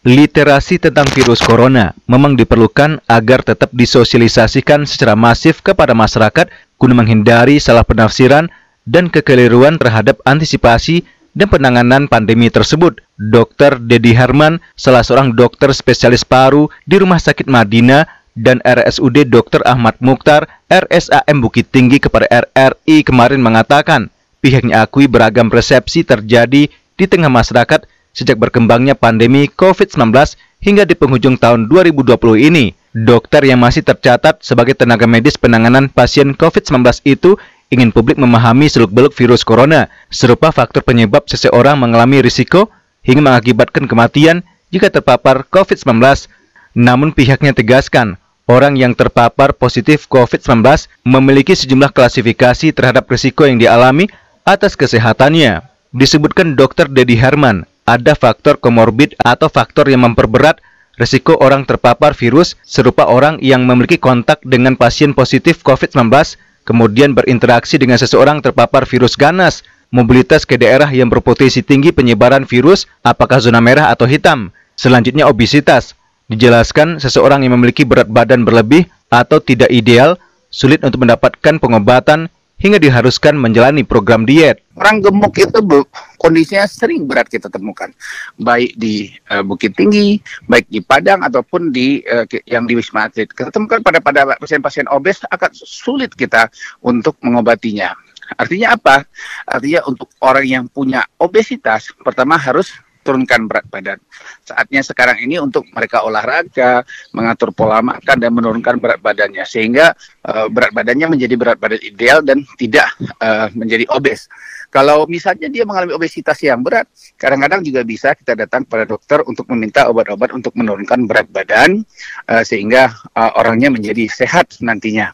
Literasi tentang virus corona memang diperlukan agar tetap disosialisasikan secara masif kepada masyarakat guna menghindari salah penafsiran dan kekeliruan terhadap antisipasi dan penanganan pandemi tersebut. Dr. Dedi Herman, salah seorang dokter spesialis paru di Rumah Sakit Madinah dan RSUD Dr. Ahmad Mukhtar RSAM Bukit Tinggi kepada RRI kemarin mengatakan pihaknya akui beragam persepsi terjadi di tengah masyarakat sejak berkembangnya pandemi COVID-19 hingga di penghujung tahun 2020 ini. Dokter yang masih tercatat sebagai tenaga medis penanganan pasien COVID-19 itu ingin publik memahami seluk-beluk virus corona, serupa faktor penyebab seseorang mengalami risiko hingga mengakibatkan kematian jika terpapar COVID-19. Namun pihaknya tegaskan, orang yang terpapar positif COVID-19 memiliki sejumlah klasifikasi terhadap risiko yang dialami atas kesehatannya. Disebutkan dokter Dedi Herman, ada faktor komorbid atau faktor yang memperberat risiko orang terpapar virus serupa orang yang memiliki kontak dengan pasien positif COVID-19 kemudian berinteraksi dengan seseorang terpapar virus ganas, mobilitas ke daerah yang berpotensi tinggi penyebaran virus apakah zona merah atau hitam. Selanjutnya obesitas. Dijelaskan seseorang yang memiliki berat badan berlebih atau tidak ideal sulit untuk mendapatkan pengobatan hingga diharuskan menjalani program diet. Orang gemuk itu kondisinya sering berat kita temukan baik di uh, Bukit Tinggi, baik di Padang ataupun di uh, yang di Wisma Atlet. Kita temukan pada pada pasien-pasien obes akan sulit kita untuk mengobatinya. Artinya apa? Artinya untuk orang yang punya obesitas pertama harus turunkan berat badan. Saatnya sekarang ini untuk mereka olahraga, mengatur pola makan dan menurunkan berat badannya sehingga uh, berat badannya menjadi berat badan ideal dan tidak uh, menjadi obes. Kalau misalnya dia mengalami obesitas yang berat, kadang-kadang juga bisa kita datang kepada dokter untuk meminta obat-obat untuk menurunkan berat badan uh, sehingga uh, orangnya menjadi sehat nantinya.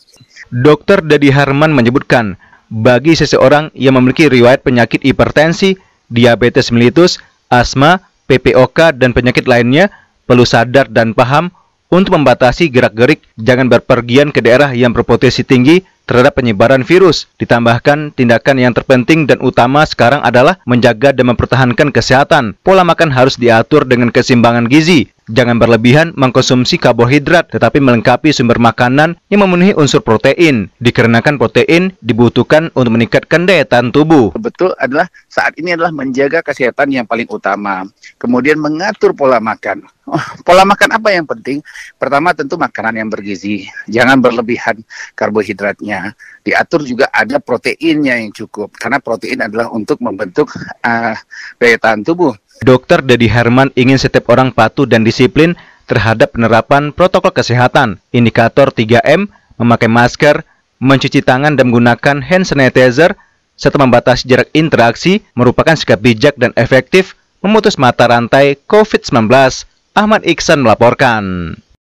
Dokter Dadi Harman menyebutkan, bagi seseorang yang memiliki riwayat penyakit hipertensi, diabetes melitus asma, PPOK, dan penyakit lainnya perlu sadar dan paham untuk membatasi gerak-gerik jangan berpergian ke daerah yang berpotensi tinggi terhadap penyebaran virus. Ditambahkan, tindakan yang terpenting dan utama sekarang adalah menjaga dan mempertahankan kesehatan. Pola makan harus diatur dengan keseimbangan gizi, Jangan berlebihan mengkonsumsi karbohidrat, tetapi melengkapi sumber makanan yang memenuhi unsur protein. Dikarenakan protein dibutuhkan untuk meningkatkan daya tahan tubuh. Betul adalah saat ini adalah menjaga kesehatan yang paling utama. Kemudian mengatur pola makan. Oh, pola makan apa yang penting? Pertama tentu makanan yang bergizi. Jangan berlebihan karbohidratnya. Diatur juga ada proteinnya yang cukup. Karena protein adalah untuk membentuk uh, daya tahan tubuh. Dokter Dedi Herman ingin setiap orang patuh dan disiplin terhadap penerapan protokol kesehatan, indikator 3M, memakai masker, mencuci tangan dan menggunakan hand sanitizer, serta membatasi jarak interaksi merupakan sikap bijak dan efektif memutus mata rantai COVID-19. Ahmad Iksan melaporkan.